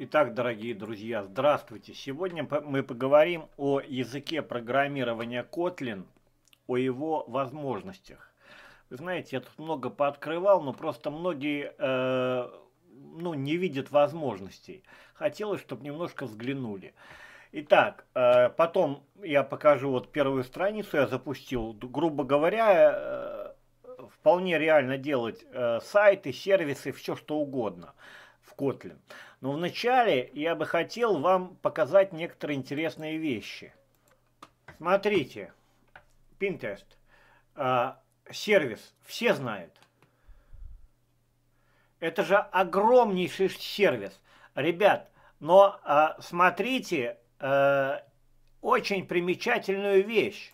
Итак, дорогие друзья, здравствуйте. Сегодня мы поговорим о языке программирования Kotlin, о его возможностях. Вы знаете, я тут много пооткрывал, но просто многие э, ну, не видят возможностей. Хотелось, чтобы немножко взглянули. Итак, э, потом я покажу вот первую страницу, я запустил. Грубо говоря, э, вполне реально делать э, сайты, сервисы, все что угодно. Котлин. Но вначале я бы хотел вам показать некоторые интересные вещи. Смотрите, Pinterest, э, сервис, все знают. Это же огромнейший сервис. Ребят, но э, смотрите э, очень примечательную вещь.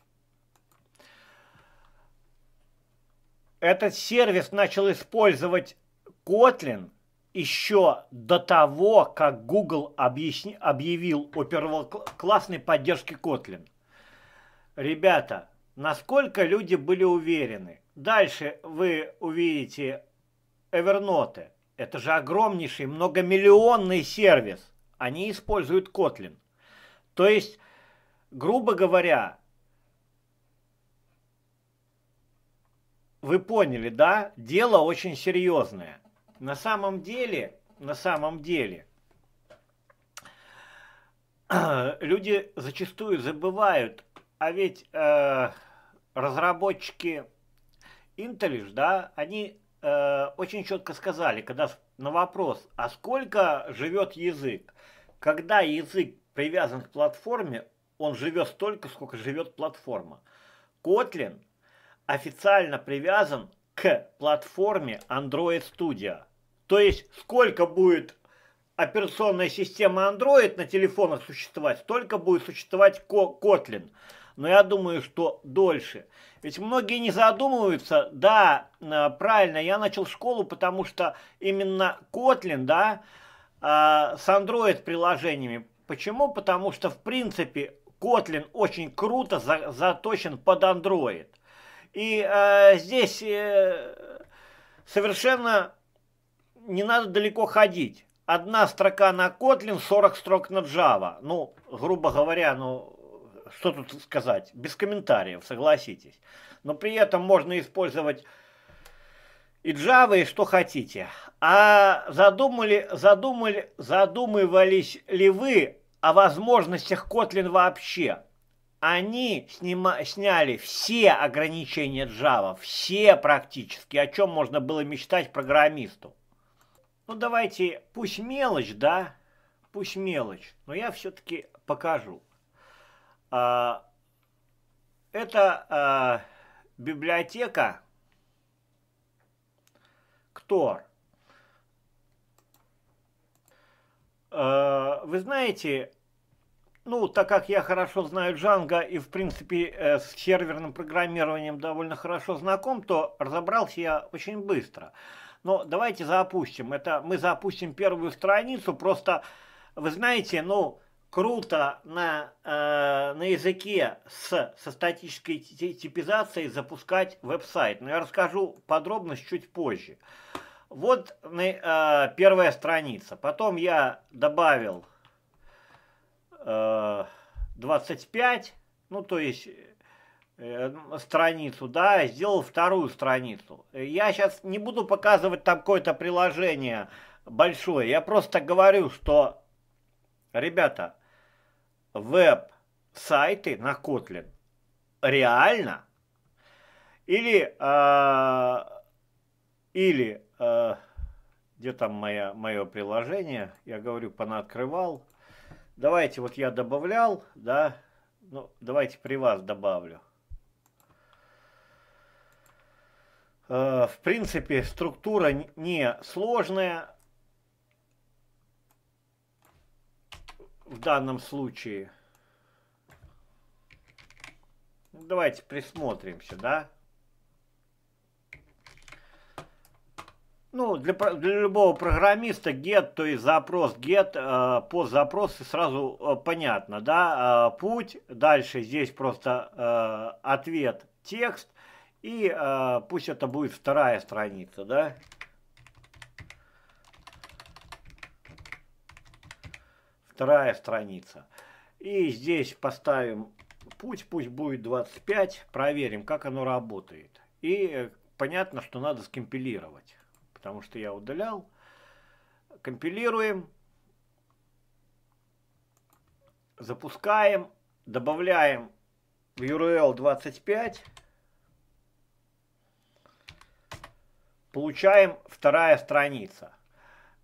Этот сервис начал использовать Kotlin еще до того, как Google объясни, объявил о первоклассной поддержке Kotlin. Ребята, насколько люди были уверены. Дальше вы увидите Evernote. Это же огромнейший многомиллионный сервис. Они используют Kotlin. То есть, грубо говоря, вы поняли, да? Дело очень серьезное. На самом деле, на самом деле, люди зачастую забывают, а ведь э, разработчики Intellish, да, они э, очень четко сказали, когда на вопрос, а сколько живет язык, когда язык привязан к платформе, он живет столько, сколько живет платформа. Kotlin официально привязан к платформе Android Studio. То есть сколько будет операционная система Android на телефонах существовать, столько будет существовать Kotlin. Но я думаю, что дольше. Ведь многие не задумываются, да, э, правильно, я начал школу, потому что именно Kotlin, да, а, с Android приложениями. Почему? Потому что, в принципе, Kotlin очень круто заточен под Android. И э, здесь э, совершенно не надо далеко ходить. Одна строка на Kotlin, 40 строк на Java. Ну, грубо говоря, ну, что тут сказать? Без комментариев, согласитесь. Но при этом можно использовать и Java, и что хотите. А задумали, задумали, задумывались ли вы о возможностях Kotlin вообще? они снима- сняли все ограничения Java, все практически, о чем можно было мечтать программисту. Ну давайте, пусть мелочь, да, пусть мелочь, но я все-таки покажу. А, это а, библиотека Ктор. А, вы знаете, ну, так как я хорошо знаю Django и, в принципе, э, с серверным программированием довольно хорошо знаком, то разобрался я очень быстро. Но давайте запустим. Это мы запустим первую страницу. Просто, вы знаете, ну, круто на, э, на языке с, со статической типизацией запускать веб-сайт. Но я расскажу подробность чуть позже. Вот э, первая страница. Потом я добавил 25, э, ну то есть э, страницу, да, сделал вторую страницу. Я сейчас не буду показывать там какое-то приложение большое, я просто говорю, что, ребята, веб-сайты на Kotlin реально или э, или э, где там моя мое приложение я говорю понаоткрывал Давайте, вот я добавлял, да, ну, давайте при вас добавлю. Э, в принципе, структура не сложная в данном случае. Давайте присмотримся, да. Ну, для, для любого программиста get, то есть запрос get, э, пост сразу э, понятно, да, э, путь, дальше здесь просто э, ответ, текст, и пусть это будет вторая страница, да. Вторая страница. И здесь поставим путь, пусть будет 25, проверим, как оно работает. И понятно, что надо скомпилировать потому что я удалял. Компилируем. Запускаем. Добавляем в URL 25. Получаем вторая страница.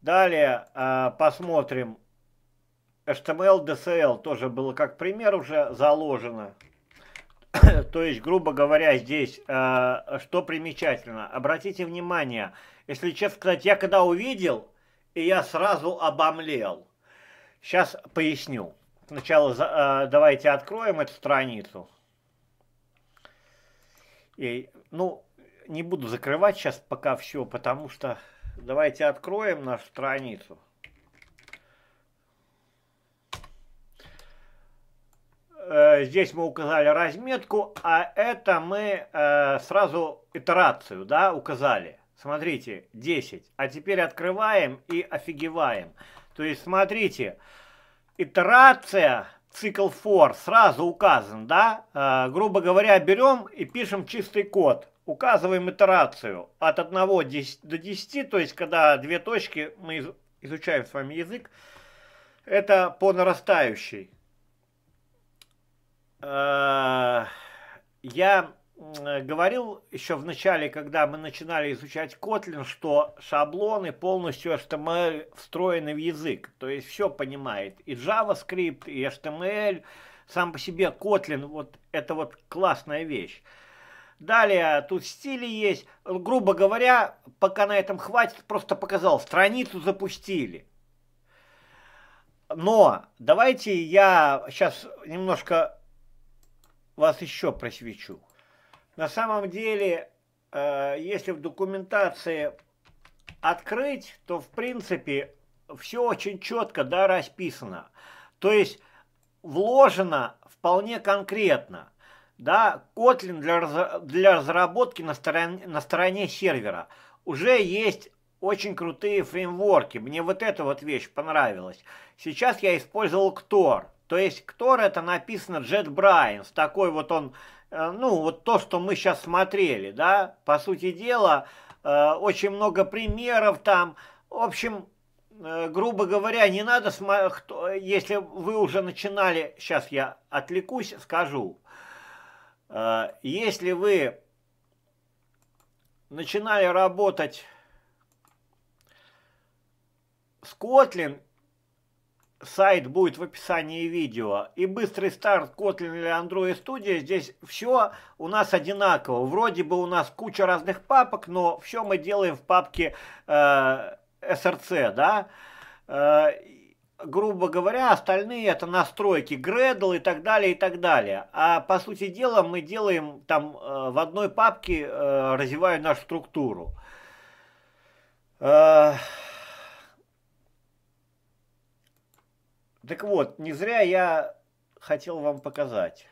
Далее э, посмотрим HTML, DCL. Тоже было как пример уже заложено. То есть, грубо говоря, здесь э, что примечательно. Обратите внимание, если честно сказать, я когда увидел, и я сразу обомлел. Сейчас поясню. Сначала э, давайте откроем эту страницу. И, ну, не буду закрывать сейчас пока все, потому что давайте откроем нашу страницу. Э, здесь мы указали разметку, а это мы э, сразу итерацию, да, указали. Смотрите, 10. А теперь открываем и офигеваем. То есть, смотрите, итерация, цикл for сразу указан, да? Э, грубо говоря, берем и пишем чистый код. Указываем итерацию от 1 до 10, то есть, когда две точки, мы изучаем с вами язык, это по нарастающей. Э, я Э, говорил еще в начале, когда мы начинали изучать Kotlin, что шаблоны полностью HTML эм встроены в язык. То есть все понимает. И JavaScript, и HTML. Эм Сам по себе Kotlin, вот это вот классная вещь. Далее, тут стили есть. Грубо говоря, пока на этом хватит, просто показал, страницу запустили. Но давайте я сейчас немножко вас еще просвечу. На самом деле, э, если в документации открыть, то в принципе все очень четко да, расписано. То есть вложено вполне конкретно. Да, Kotlin для, для разработки на стороне, на стороне сервера. Уже есть очень крутые фреймворки. Мне вот эта вот вещь понравилась. Сейчас я использовал Ктор. То есть Ктор это написано JetBrains. Такой вот он Э, ну, вот то, что мы сейчас смотрели, да, по сути дела, э, очень много примеров там, в общем, э, грубо говоря, не надо, если вы уже начинали, сейчас я отвлекусь, скажу, если вы начинали работать с Kotlin Сайт будет в описании видео. И быстрый старт Kotlin или Android Studio. Здесь все у нас одинаково. Вроде бы у нас куча разных папок, но все мы делаем в папке э, SRC, да? Э, грубо говоря, остальные это настройки Gradle и так далее, и так далее. А по сути дела мы делаем там э, в одной папке, э, развивая нашу структуру. Э, Так вот, не зря я хотел вам показать.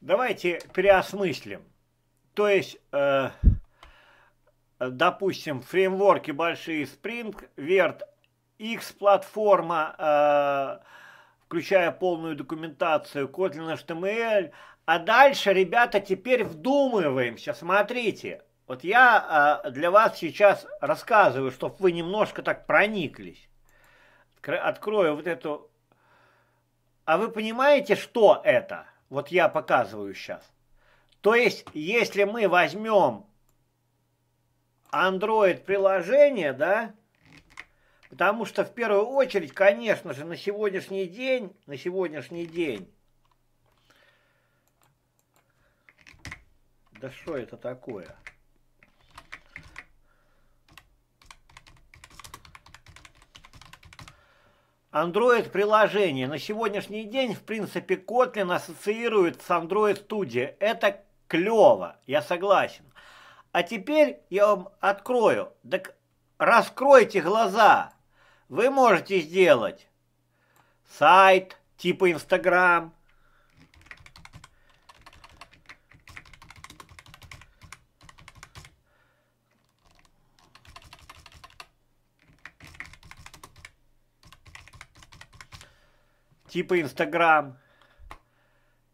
Давайте переосмыслим. То есть, э, допустим, фреймворки большие Spring, Vert, X-платформа, э, включая полную документацию, Kotlin HTML. А дальше, ребята, теперь вдумываемся. Смотрите, вот я э, для вас сейчас рассказываю, чтобы вы немножко так прониклись открою вот эту... А вы понимаете, что это? Вот я показываю сейчас. То есть, если мы возьмем Android-приложение, да, потому что в первую очередь, конечно же, на сегодняшний день, на сегодняшний день, да что это такое? Android-приложение. На сегодняшний день, в принципе, Kotlin ассоциирует с Android Studio. Это клево, я согласен. А теперь я вам открою. Так раскройте глаза. Вы можете сделать сайт типа Инстаграм, типа Инстаграм,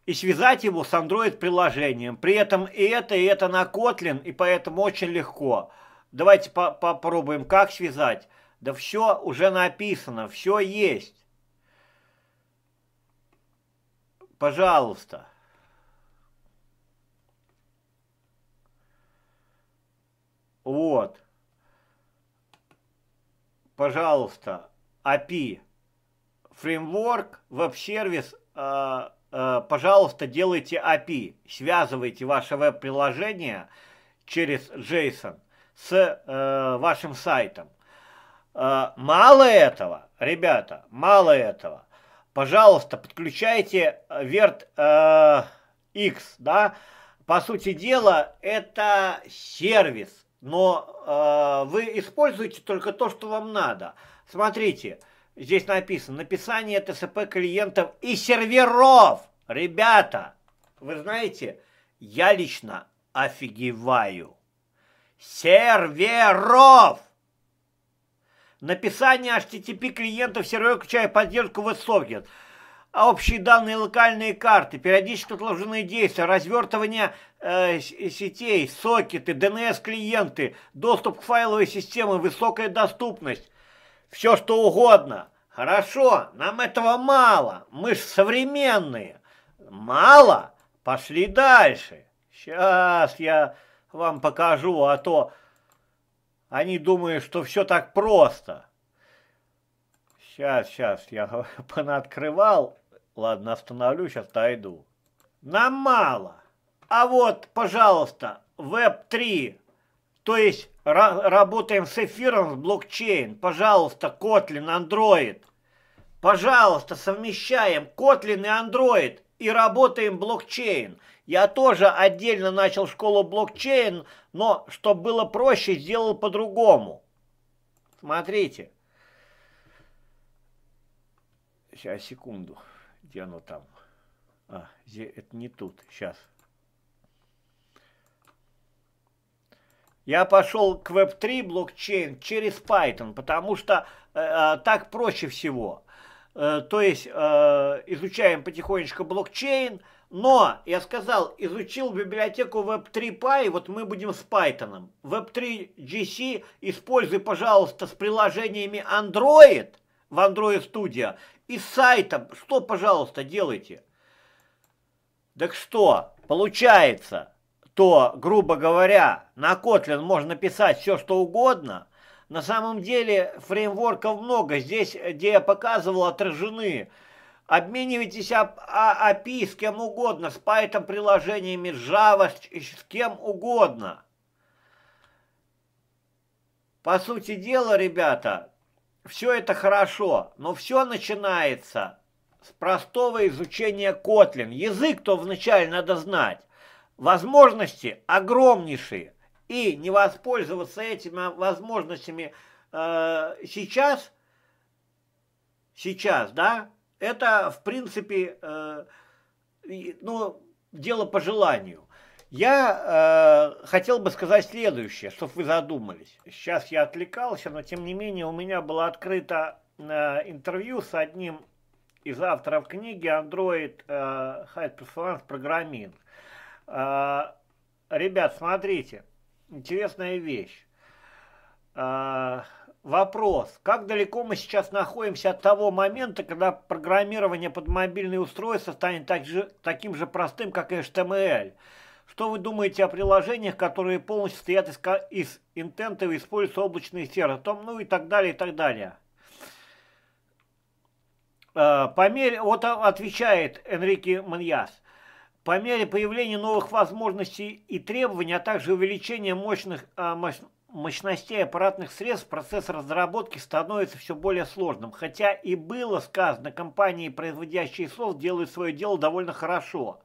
и связать его с Android-приложением. При этом и это, и это на Kotlin, и поэтому очень легко. Давайте по попробуем, как связать. Да все уже написано, все есть. Пожалуйста. Вот. Пожалуйста, API фреймворк, веб-сервис, э, а, э, а, пожалуйста, делайте API, связывайте ваше веб-приложение через JSON с э, вашим сайтом. Э, мало этого, ребята, мало этого. Пожалуйста, подключайте Vert э, X, да. По сути дела, это сервис, но э, вы используете только то, что вам надо. Смотрите, э, здесь написано, написание ТСП клиентов и серверов. Ребята, вы знаете, я лично офигеваю. Серверов! Написание HTTP клиентов сервер, включая поддержку веб-сокет. А общие данные локальные карты, периодически отложенные действия, развертывание э, сетей, сокеты, DNS-клиенты, доступ к файловой системе, высокая доступность все что угодно. Хорошо, нам этого мало, мы же современные. Мало? Пошли дальше. Сейчас я вам покажу, а то они думают, что все так просто. Сейчас, сейчас, я понаоткрывал. Ладно, остановлюсь, отойду. Нам мало. А вот, пожалуйста, веб-3 то есть работаем с эфиром, с блокчейн. Пожалуйста, Kotlin, Android. Пожалуйста, совмещаем Kotlin и Android и работаем блокчейн. Я тоже отдельно начал школу блокчейн, но, чтобы было проще, сделал по-другому. Смотрите. Сейчас, секунду. Где оно там? А, это не тут. Сейчас. Я пошел к Web3 блокчейн через Python, потому что э, э, так проще всего. Э, то есть э, изучаем потихонечку блокчейн, но, я сказал, изучил библиотеку Web3 Py, вот мы будем с Python. Web3 GC используй, пожалуйста, с приложениями Android в Android Studio и с сайтом. Что, пожалуйста, делайте? Так что, получается то, грубо говоря, на Kotlin можно писать все, что угодно. На самом деле фреймворков много. Здесь, где я показывал, отражены. Обменивайтесь API с кем угодно, с Python приложениями, Java, с кем угодно. По сути дела, ребята, все это хорошо, но все начинается с простого изучения Kotlin. Язык-то вначале надо знать. Возможности огромнейшие. И не воспользоваться этими возможностями э, сейчас, сейчас, да, это, в принципе, э, ну, дело по желанию. Я э, хотел бы сказать следующее, чтобы вы задумались. Сейчас я отвлекался, но тем не менее у меня было открыто э, интервью с одним из авторов книги «Андроид э, Хайперсонанс Программинг». А, ребят, смотрите, интересная вещь. А, вопрос, как далеко мы сейчас находимся от того момента, когда программирование под мобильные устройства станет так же, таким же простым, как и HTML? Эм Что вы думаете о приложениях, которые полностью стоят из, из интента и используются облачные Том, ну и так далее, и так далее? А, по мере, вот отвечает Энрике Маньяс. По мере появления новых возможностей и требований, а также увеличения мощных, а, мощностей аппаратных средств, процесс разработки становится все более сложным. Хотя и было сказано, компании, производящие софт, делают свое дело довольно хорошо.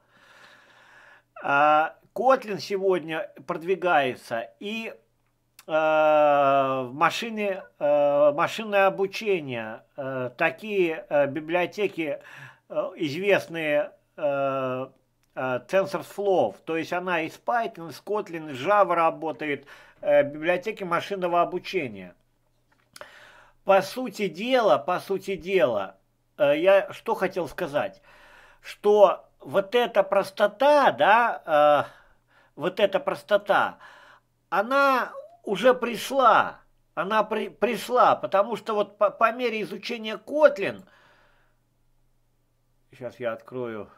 А, сегодня продвигается и а, машины, а, машинное обучение, такие библиотеки известные Э, TensorFlow. То есть она из Python, из Kotlin, и Java работает, э, библиотеки машинного обучения. По сути дела, по сути дела, э, я что хотел сказать, что вот эта простота, да, вот эта простота, она уже пришла, она при, пришла, потому что вот по, по мере изучения Kotlin, сейчас я открою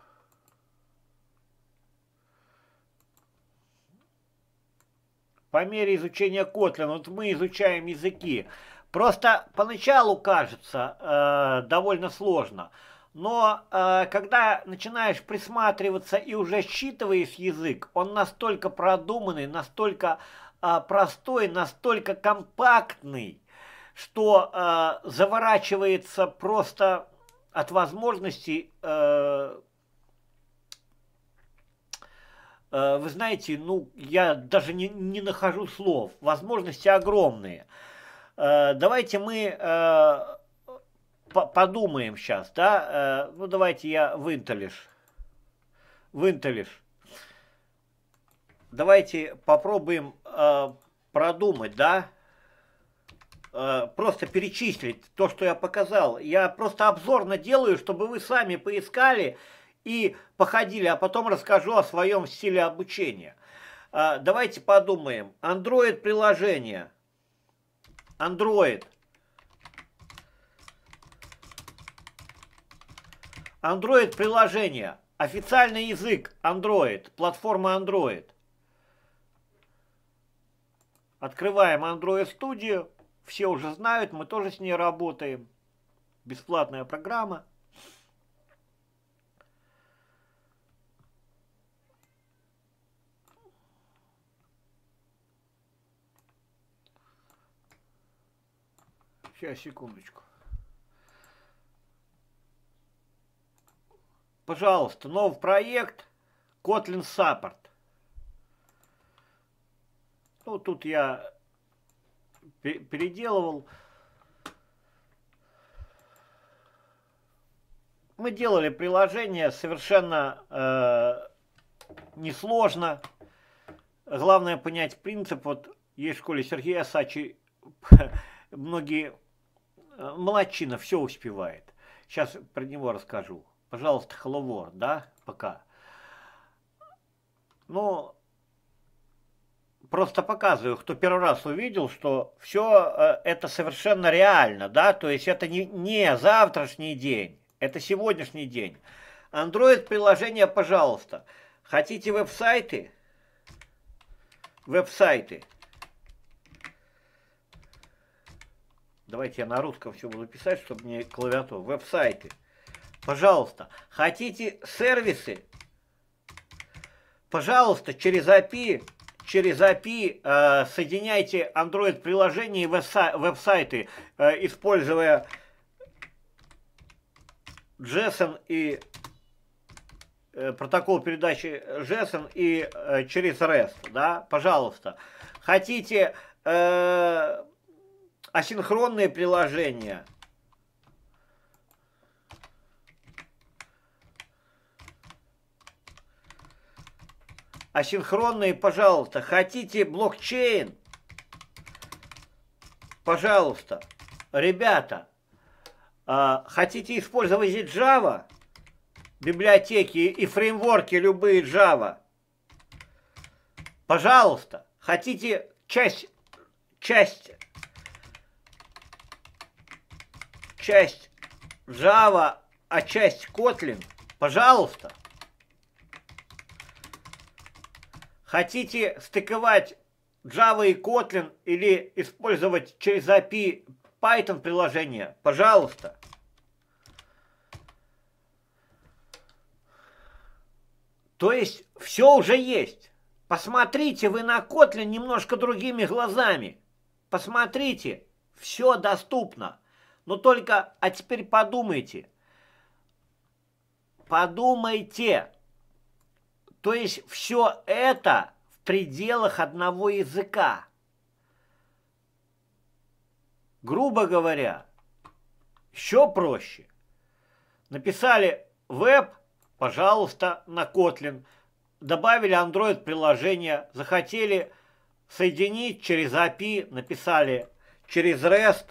по мере изучения Kotlin. Вот мы изучаем языки. Просто поначалу кажется э, довольно сложно. Но э, когда начинаешь присматриваться и уже считываешь язык, он настолько продуманный, настолько э, простой, настолько компактный, что э, заворачивается просто от возможности. э, Э, вы знаете, ну, я даже не, не нахожу слов. Возможности огромные. Э, давайте мы э, подумаем сейчас, да? Ну, давайте я вынталишь. Вынталишь. Давайте попробуем продумать, да? Просто перечислить то, что я показал. Я просто обзорно делаю, чтобы вы сами поискали, и походили, а потом расскажу о своем стиле обучения. А, давайте подумаем. Android приложение. Android. Android приложение. Официальный язык Android. Платформа Android. Открываем Android Studio. Все уже знают, мы тоже с ней работаем. Бесплатная программа. Сейчас, секундочку. Пожалуйста, новый проект Kotlin Support. Ну, тут я переделывал. Мы делали приложение совершенно э, несложно. Главное понять принцип. Вот есть в школе Сергея Сачи многие Э, Младчина все успевает. Сейчас про него расскажу. Пожалуйста, холовор, да, пока. Ну, просто показываю, кто первый раз увидел, что все э, это совершенно реально, да, то есть это не, не завтрашний день, это сегодняшний день. Android-приложение, пожалуйста. Хотите веб-сайты? Веб-сайты. Давайте я на русском все буду писать, чтобы не клавиатуру. Веб-сайты. Пожалуйста. Хотите сервисы? Пожалуйста, через API, через API э, соединяйте Android-приложения и веб-сайты, э, используя JSON и э, протокол передачи JSON и э, через REST, да, пожалуйста. Хотите э, Асинхронные приложения. Асинхронные, пожалуйста. Хотите блокчейн? Пожалуйста. Ребята, а, хотите использовать Java? Библиотеки и фреймворки любые Java? Пожалуйста. Хотите часть, часть часть Java, а часть Kotlin, пожалуйста. Хотите стыковать Java и Kotlin или использовать через API Python приложение, пожалуйста. То есть все уже есть. Посмотрите вы на Kotlin немножко другими глазами. Посмотрите, все доступно. Но ну, только, а теперь подумайте. Подумайте. То есть все это в пределах одного языка. Грубо говоря, еще проще. Написали веб, пожалуйста, на Kotlin. Добавили Android приложение, захотели соединить через API, написали через REST,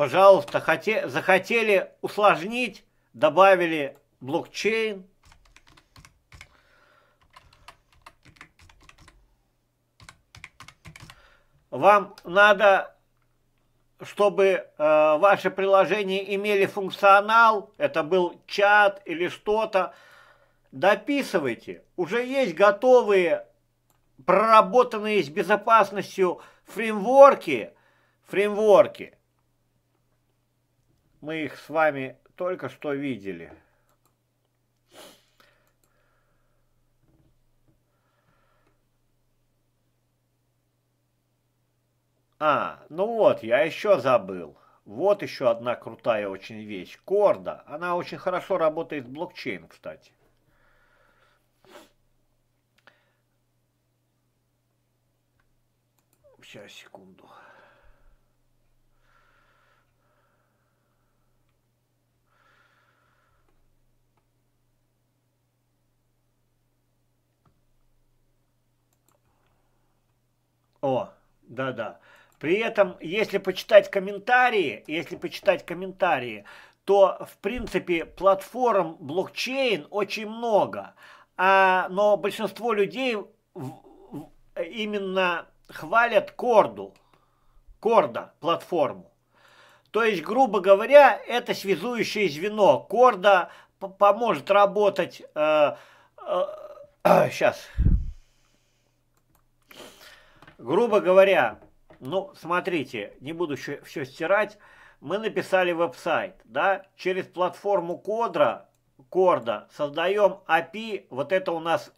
Пожалуйста, хоте, захотели усложнить, добавили блокчейн. Вам надо, чтобы э, ваши приложения имели функционал, это был чат или что-то, дописывайте. Уже есть готовые, проработанные с безопасностью фреймворки, фреймворки – мы их с вами только что видели. А, ну вот, я еще забыл. Вот еще одна крутая очень вещь. Корда. Она очень хорошо работает с блокчейн, кстати. Сейчас, секунду. Секунду. О, да-да. При этом, если почитать комментарии, если почитать комментарии, то, в принципе, платформ блокчейн очень много. А, но большинство людей в, в, именно хвалят Корду, Корда платформу. То есть, грубо говоря, это связующее звено. Корда поможет работать... Э, э, сейчас, Грубо говоря, ну, смотрите, не буду все стирать, мы написали веб-сайт, да, через платформу Кодра, Корда создаем API, вот это у нас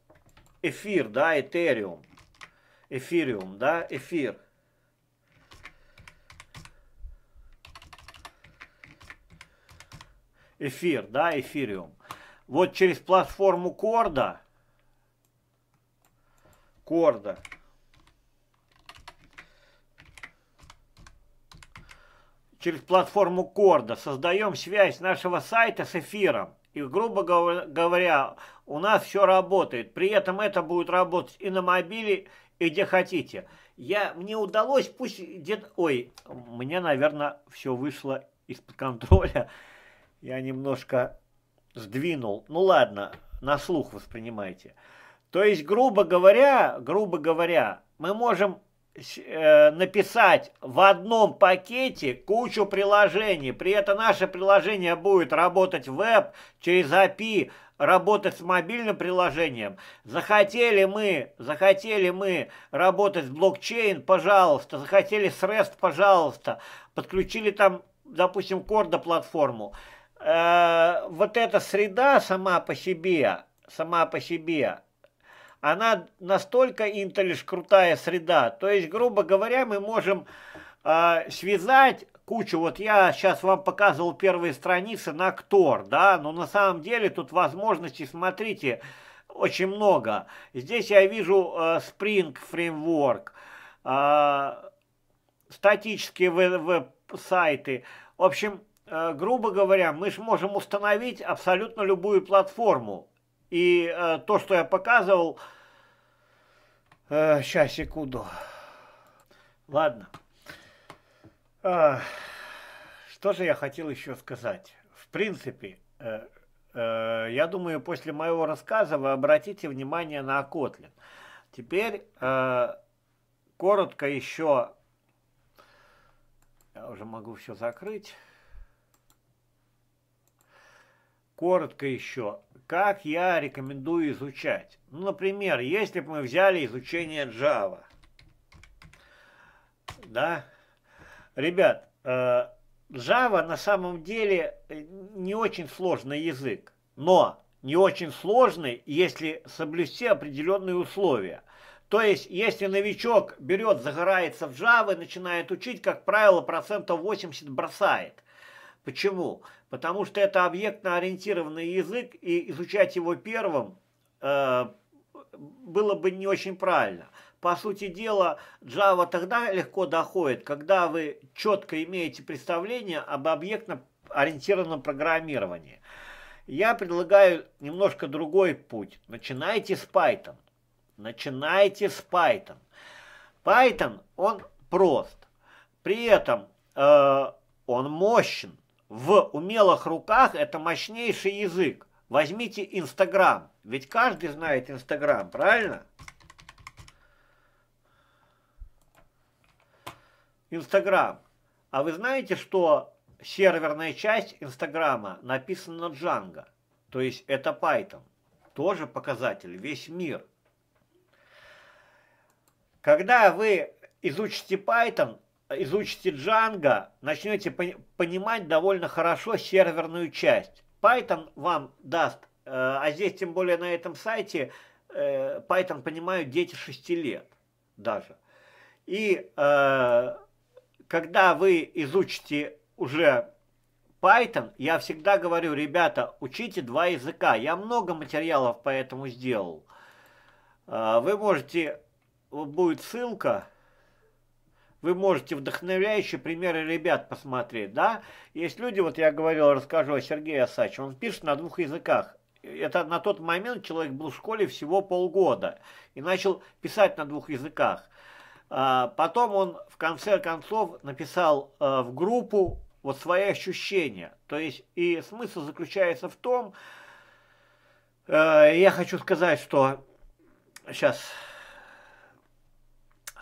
эфир, да, Ethereum, эфириум, да, эфир. Эфир, да, эфириум. Вот через платформу Корда, Корда, через платформу Корда создаем связь нашего сайта с эфиром. И, грубо говоря, у нас все работает. При этом это будет работать и на мобиле, и где хотите. Я, мне удалось, пусть где-то... Ой, мне, наверное, все вышло из-под контроля. Я немножко сдвинул. Ну ладно, на слух воспринимайте. То есть, грубо говоря, грубо говоря, мы можем Э, написать в одном пакете кучу приложений. При этом наше приложение будет работать веб, через API, работать с мобильным приложением. Захотели мы, захотели мы работать с блокчейн, пожалуйста. Захотели с REST, пожалуйста. Подключили там, допустим, Corda платформу. Э -э вот эта среда сама по себе, сама по себе, она настолько Intel крутая среда. То есть, грубо говоря, мы можем э, связать кучу, вот я сейчас вам показывал первые страницы на Ктор, да, но на самом деле тут возможности, смотрите, очень много. Здесь я вижу э, Spring Framework, э, статические веб-сайты. В общем, э, грубо говоря, мы же можем установить абсолютно любую платформу. И э, то, что я показывал... Э, сейчас, секунду. Ладно. Э, что же я хотел еще сказать? В принципе, э, э, я думаю, после моего рассказа вы обратите внимание на Котлин. Теперь э, коротко еще... Я уже могу все закрыть. коротко еще, как я рекомендую изучать. Ну, например, если бы мы взяли изучение Java, да, ребят, э, Java на самом деле э, не очень сложный язык, но не очень сложный, если соблюсти определенные условия. То есть, если новичок берет, загорается в Java и начинает учить, как правило, процентов 80 бросает. Почему? потому что это объектно-ориентированный язык, и изучать его первым э, было бы не очень правильно. По сути дела, Java тогда легко доходит, когда вы четко имеете представление об объектно-ориентированном программировании. Я предлагаю немножко другой путь. Начинайте с Python. Начинайте с Python. Python, он прост. При этом э, он мощен. В умелых руках это мощнейший язык. Возьмите Инстаграм. Ведь каждый знает Инстаграм, правильно? Инстаграм. А вы знаете, что серверная часть Инстаграма написана на Django? То есть это Python. Тоже показатель, весь мир. Когда вы изучите Python, изучите Django, начнете понимать довольно хорошо серверную часть. Python вам даст, э, а здесь тем более на этом сайте, э, Python понимают дети 6 лет даже. И э, когда вы изучите уже Python, я всегда говорю, ребята, учите два языка. Я много материалов по этому сделал. Вы можете, будет ссылка, вы можете вдохновляющие примеры ребят посмотреть, да? Есть люди, вот я говорил, расскажу о Сергее Осаче, он пишет на двух языках. Это на тот момент человек был в школе всего полгода и начал писать на двух языках. А, потом он в конце концов написал э, в группу вот свои ощущения. То есть и смысл заключается в том, э, я хочу сказать, что сейчас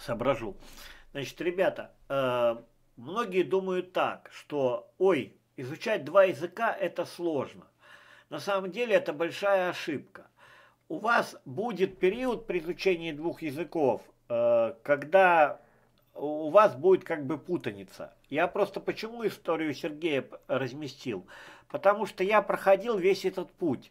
соображу. Значит, ребята, э, многие думают так, что, ой, изучать два языка – это сложно. На самом деле это большая ошибка. У вас будет период при изучении двух языков, э, когда у вас будет как бы путаница. Я просто почему историю Сергея разместил? Потому что я проходил весь этот путь.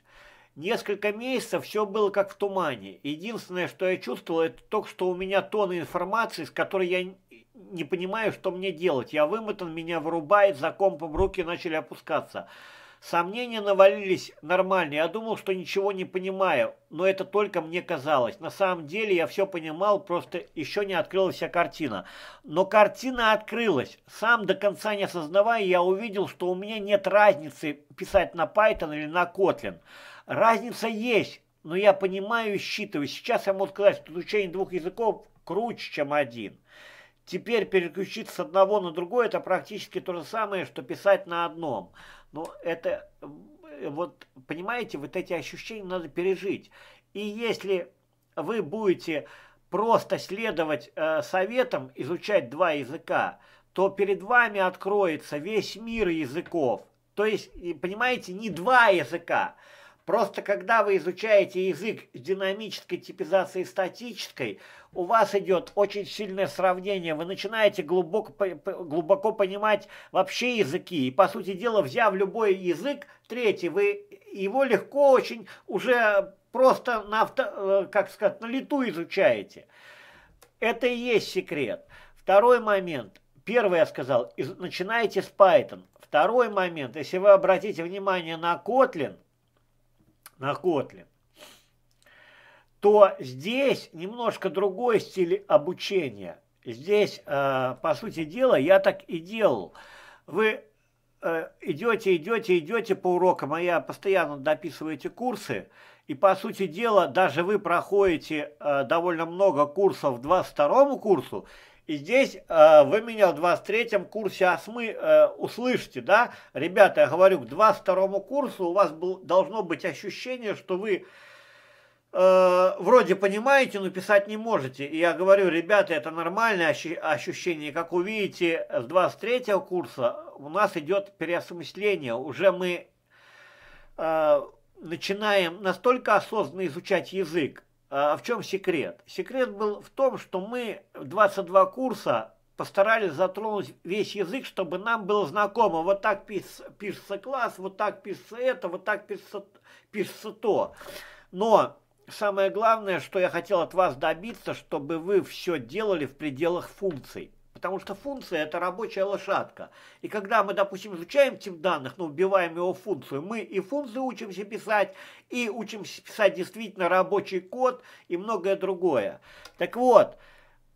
Несколько месяцев все было как в тумане. Единственное, что я чувствовал, это то, что у меня тонны информации, с которой я не понимаю, что мне делать. Я вымотан, меня вырубает, за компом руки начали опускаться. Сомнения навалились нормально. Я думал, что ничего не понимаю, но это только мне казалось. На самом деле я все понимал, просто еще не открылась вся картина. Но картина открылась. Сам до конца не осознавая, я увидел, что у меня нет разницы писать на Python или на Kotlin. Разница есть, но я понимаю и считываю. Сейчас я могу сказать, что изучение двух языков круче, чем один. Теперь переключиться с одного на другой это практически то же самое, что писать на одном. Но это, э, вот, понимаете, вот эти ощущения надо пережить. И если вы будете просто следовать э, советам, изучать два языка, то перед вами откроется весь мир языков. То есть, понимаете, не два языка – Просто когда вы изучаете язык с динамической типизацией статической, у вас идет очень сильное сравнение. Вы начинаете глубоко, глубоко понимать вообще языки. И, по сути дела, взяв любой язык, третий, вы его легко очень уже просто на авто, э, как сказать, на лету изучаете. Это и есть секрет. Второй момент. Первый я сказал, начинайте с Python. Второй момент, если вы обратите внимание на Kotlin – на Kotlin, то здесь немножко другой стиль обучения. Здесь, э, по сути дела, я так и делал. Вы э, идете, идете, идете по урокам, а я постоянно дописываете курсы, и, по сути дела, даже вы проходите э, довольно много курсов 22 курсу, и здесь э, вы меня в 23-м курсе осмы э, услышите, да? Ребята, я говорю, к 22-му курсу у вас был, должно быть ощущение, что вы э, вроде понимаете, но писать не можете. И я говорю, ребята, это нормальное ощущение. Как увидите, с 23-го курса у нас идет переосмысление. Уже мы э, начинаем настолько осознанно изучать язык, а, а в чем секрет? Секрет был в том, что мы 22 курса постарались затронуть весь язык, чтобы нам было знакомо. Вот так пишется, пишется класс, вот так пишется это, вот так пишется, пишется то. Но самое главное, что я хотел от вас добиться, чтобы вы все делали в пределах функций потому что функция – это рабочая лошадка. И когда мы, допустим, изучаем тип данных, но ну, убиваем его функцию, мы и функцию учимся писать, и учимся писать действительно рабочий код и многое другое. Так вот,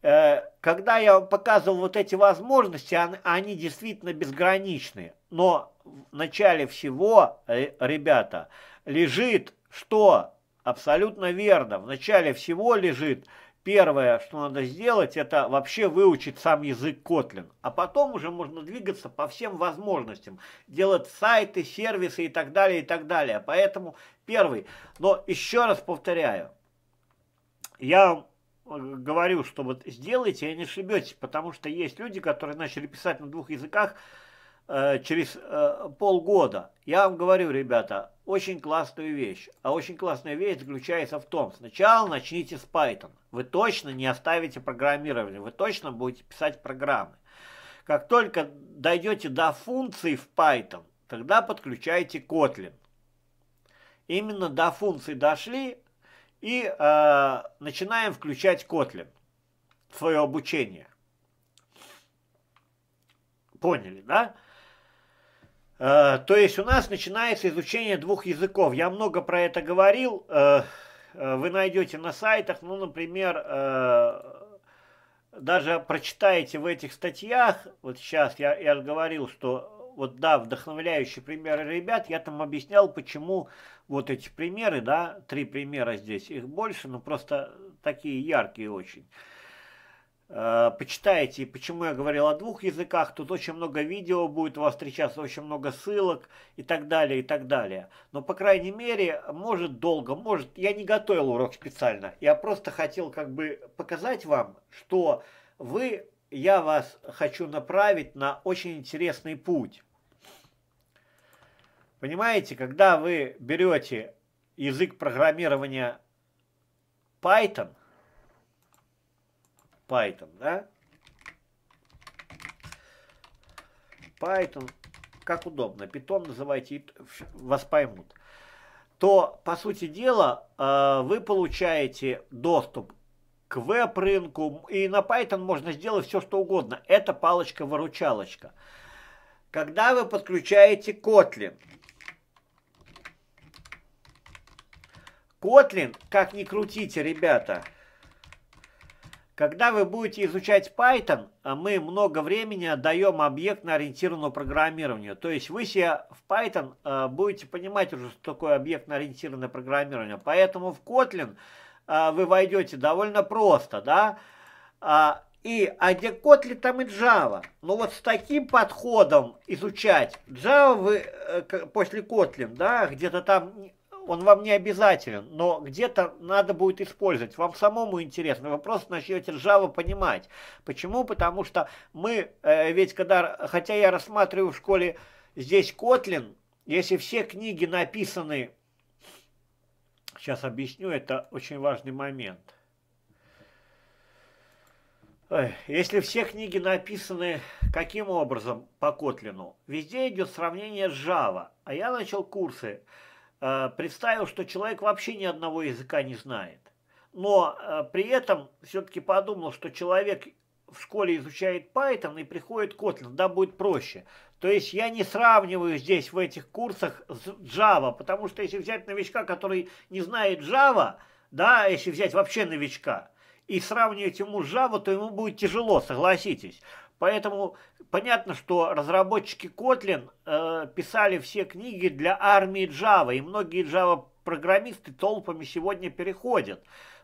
э, когда я вам показывал вот эти возможности, они действительно безграничны. Но в начале всего, э, ребята, лежит что? Абсолютно верно. В начале всего лежит Первое, что надо сделать, это вообще выучить сам язык Kotlin. А потом уже можно двигаться по всем возможностям. Делать сайты, сервисы и так далее, и так далее. Поэтому первый. Но еще раз повторяю. Я говорю, что вот сделайте и не ошибетесь, потому что есть люди, которые начали писать на двух языках, Э, через э, полгода. Я вам говорю, ребята, очень классную вещь. А очень классная вещь заключается в том, сначала начните с Python. Вы точно не оставите программирование, вы точно будете писать программы. Как только дойдете до функций в Python, тогда подключайте Kotlin. Именно до функций дошли и э, начинаем включать Kotlin в свое обучение. Поняли, да? Да. Э, то есть у нас начинается изучение двух языков. Я много про это говорил. Э, э, вы найдете на сайтах, ну, например, даже прочитаете в этих статьях, вот сейчас я, я говорил, что вот да, вдохновляющие примеры ребят, я там объяснял, почему вот эти примеры, да, три примера здесь, их больше, но просто такие яркие очень. Э, почитаете, почему я говорил о двух языках, тут очень много видео будет у вас встречаться, очень много ссылок и так далее, и так далее. Но, по крайней мере, может долго, может... Я не готовил урок специально, я просто хотел как бы показать вам, что вы... Я вас хочу направить на очень интересный путь. Понимаете, когда вы берете язык программирования Python – Python, да? Python, как удобно, Python называйте, вас поймут. То, по сути дела, э, вы получаете доступ к веб-рынку, и на Python можно сделать все, что угодно. Это палочка-выручалочка. Когда вы подключаете Kotlin, Kotlin, как ни крутите, ребята, когда вы будете изучать Python, э, мы много времени отдаем объектно-ориентированному программированию. То есть вы себе в Python э, будете понимать уже, что такое объектно-ориентированное программирование. Поэтому в Kotlin э, вы войдете довольно просто, да? А, и, а где Kotlin, там и Java. Но вот с таким подходом изучать Java вы, после Kotlin, да, где-то там он вам не обязателен, но где-то надо будет использовать. Вам самому интересно, вы просто начнете Java понимать. Почему? Потому что мы, э, ведь когда, хотя я рассматриваю в школе здесь Kotlin, если все книги написаны, сейчас объясню, это очень важный момент. Если все книги написаны каким образом по Котлину, везде идет сравнение с Java, а я начал курсы Э, представил, что человек вообще ни одного языка не знает. Но э, при этом все-таки подумал, что человек в школе изучает Python и приходит Kotlin, да, будет проще. То есть я не сравниваю здесь в этих курсах Java, потому что если взять новичка, который не знает Java, да, если взять вообще новичка, и сравнивать ему Java, то ему будет тяжело, согласитесь. Поэтому понятно, что разработчики Kotlin э, писали все книги для армии Java, и многие Java-программисты толпами сегодня переходят.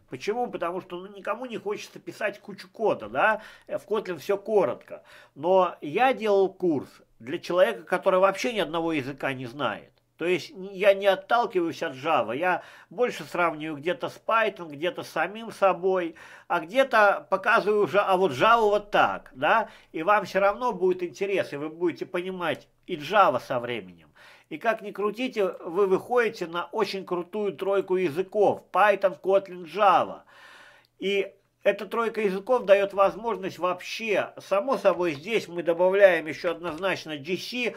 Почему? Потому что ну, никому не хочется писать кучу кода, да? В Kotlin все коротко. Но я делал курс для человека, который вообще ни одного языка не знает. То есть я не отталкиваюсь от Java, я больше сравниваю где-то с Python, где-то с самим собой, а где-то показываю уже, а вот Java вот так, да, и вам все равно будет интерес, и вы будете понимать и Java со временем. И как ни крутите, вы выходите на очень крутую тройку языков, Python, Kotlin, Java. И эта тройка языков дает возможность вообще, само собой, здесь мы добавляем еще однозначно GC,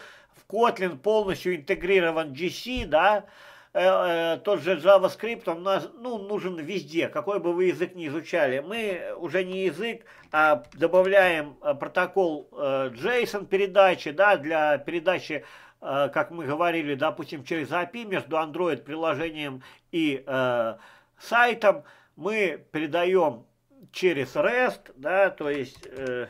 Kotlin полностью интегрирован GC, да, э, э, тот же JavaScript, он нас, ну, нужен везде, какой бы вы язык ни изучали. Мы уже не язык, а добавляем э, протокол э, JSON передачи, да, для передачи э, как мы говорили, допустим, через API между Android-приложением и э, сайтом, мы передаем через REST, да, то есть э,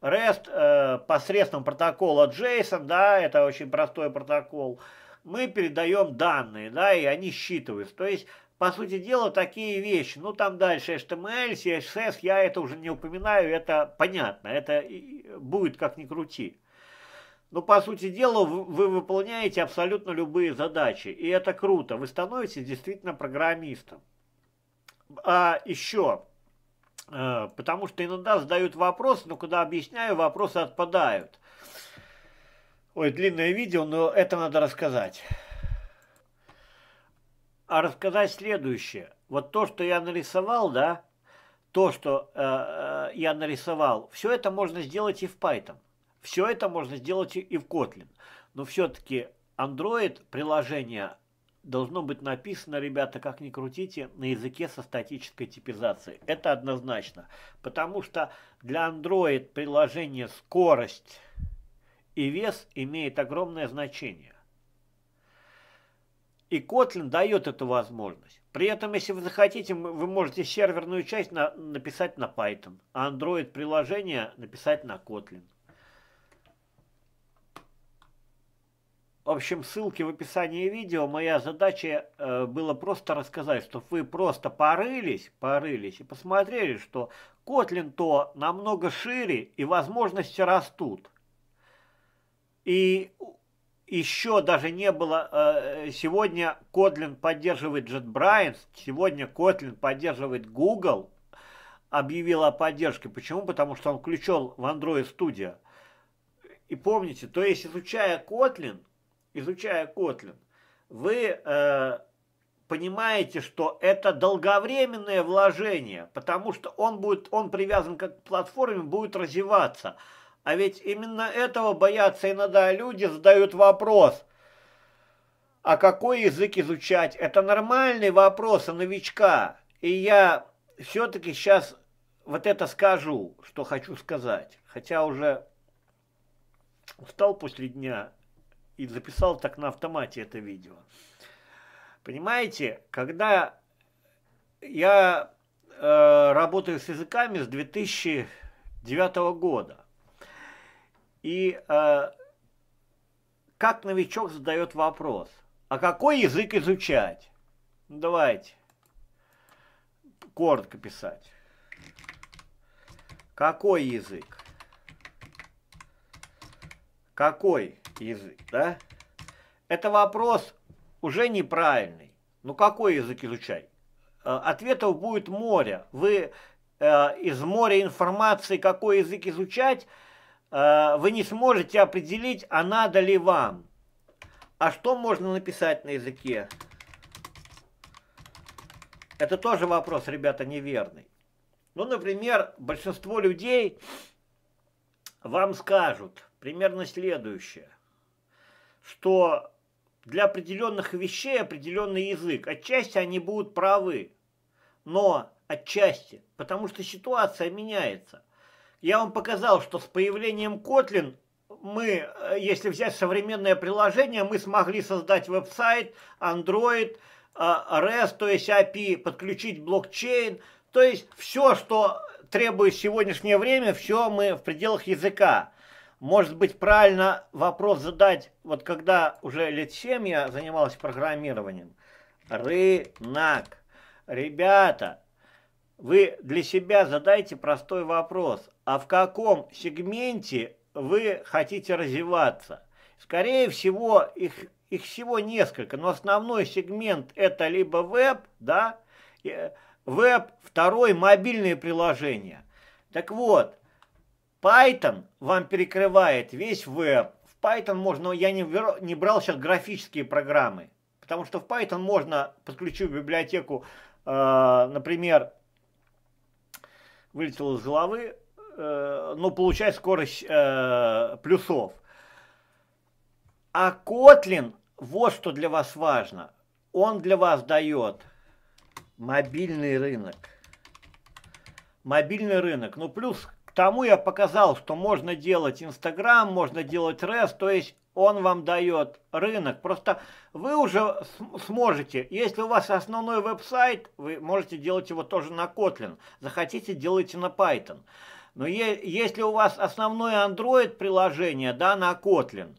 REST э, посредством протокола JSON, да, это очень простой протокол, мы передаем данные, да, и они считываются. То есть, по сути дела, такие вещи. Ну, там дальше HTML, CSS, эм я это уже не упоминаю, это понятно, это будет как ни крути. Но, по сути дела, вы выполняете абсолютно любые задачи, и это круто, вы становитесь действительно программистом. А еще, Э, потому что иногда задают вопрос, но когда объясняю, вопросы отпадают. Ой, длинное видео, но это надо рассказать. А рассказать следующее. Вот то, что я нарисовал, да, то, что э, э я нарисовал, все это можно сделать и в Python. Все это можно сделать и в Kotlin. Но все-таки Android приложение должно быть написано, ребята, как ни крутите, на языке со статической типизацией. Это однозначно. Потому что для Android приложение скорость и вес имеет огромное значение. И Kotlin дает эту возможность. При этом, если вы захотите, вы можете серверную часть на, написать на Python, а Android-приложение написать на Kotlin. В общем, ссылки в описании видео. Моя задача э, была просто рассказать, чтобы вы просто порылись, порылись и посмотрели, что Kotlin-то намного шире и возможности растут. И еще даже не было, э, сегодня Kotlin поддерживает JetBrains, сегодня Kotlin поддерживает Google, объявила о поддержке. Почему? Потому что он включен в Android Studio. И помните, то есть изучая Kotlin, изучая Kotlin, вы э, понимаете, что это долговременное вложение, потому что он, будет, он привязан как к платформе, будет развиваться. А ведь именно этого боятся иногда люди, задают вопрос, а какой язык изучать? Это нормальный вопрос у новичка. И я все-таки сейчас вот это скажу, что хочу сказать. Хотя уже устал после дня и записал так на автомате это видео. Понимаете, когда я э, работаю с языками с 2009 года, и э, как новичок задает вопрос, а какой язык изучать? Ну, давайте коротко писать. Какой язык? Какой? язык, да? Это вопрос уже неправильный. Ну какой язык изучать? Э, ответов будет море. Вы э, из моря информации, какой язык изучать, э, вы не сможете определить, а надо ли вам. А что можно написать на языке? Это тоже вопрос, ребята, неверный. Ну, например, большинство людей вам скажут примерно следующее что для определенных вещей определенный язык. Отчасти они будут правы, но отчасти, потому что ситуация меняется. Я вам показал, что с появлением Kotlin мы, э, если взять современное приложение, мы смогли создать веб-сайт, Android, э, REST, то есть API, подключить блокчейн. То есть все, что требует сегодняшнее время, все мы в пределах языка. Может быть, правильно вопрос задать, вот когда уже лет 7 я занимался программированием. Рынок. Ребята, вы для себя задайте простой вопрос. А в каком сегменте вы хотите развиваться? Скорее всего, их, их всего несколько, но основной сегмент это либо веб, да, э, веб, второй мобильные приложения. Так вот, Python вам перекрывает весь веб. В Python можно, я не, не брал сейчас графические программы, потому что в Python можно, подключу библиотеку, э, например, вылетел из головы, э, но получать скорость э, плюсов. А Kotlin, вот что для вас важно, он для вас дает мобильный рынок. Мобильный рынок, ну плюс Тому я показал, что можно делать Инстаграм, можно делать РЭС, то есть он вам дает рынок. Просто вы уже сможете, если у вас основной веб-сайт, вы можете делать его тоже на Kotlin. Захотите, делайте на Python. Но если у вас основное Android приложение, да, на Kotlin,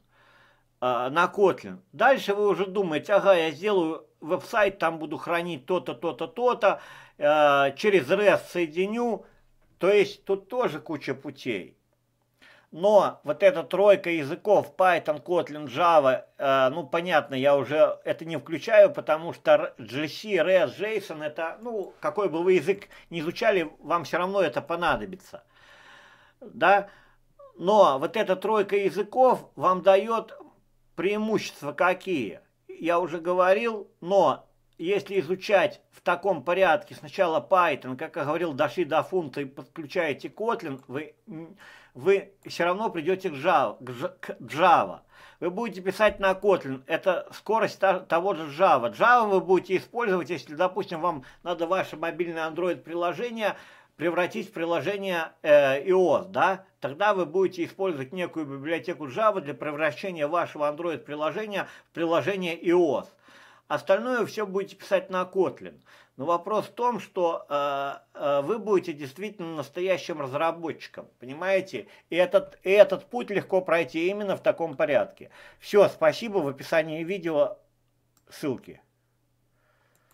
э, на Kotlin, дальше вы уже думаете, ага, я сделаю веб-сайт, там буду хранить то-то, то-то, то-то, э, через REST соединю, то есть тут тоже куча путей. Но вот эта тройка языков Python, Kotlin, Java, э, ну понятно, я уже это не включаю, потому что GC, REST, JSON это, ну какой бы вы язык не изучали, вам все равно это понадобится. Да? Но вот эта тройка языков вам дает преимущества какие? Я уже говорил, но если изучать в таком порядке сначала Python, как я говорил, дошли до фунта и подключаете Kotlin, вы, вы все равно придете к Java, к Java. Вы будете писать на Kotlin, это скорость того же Java. Java вы будете использовать, если, допустим, вам надо ваше мобильное Android-приложение превратить в приложение э, iOS, да, тогда вы будете использовать некую библиотеку Java для превращения вашего Android-приложения в приложение iOS. Остальное все будете писать на Kotlin. Но вопрос в том, что э, э, вы будете действительно настоящим разработчиком, понимаете? И этот, и этот путь легко пройти именно в таком порядке. Все, спасибо, в описании видео ссылки.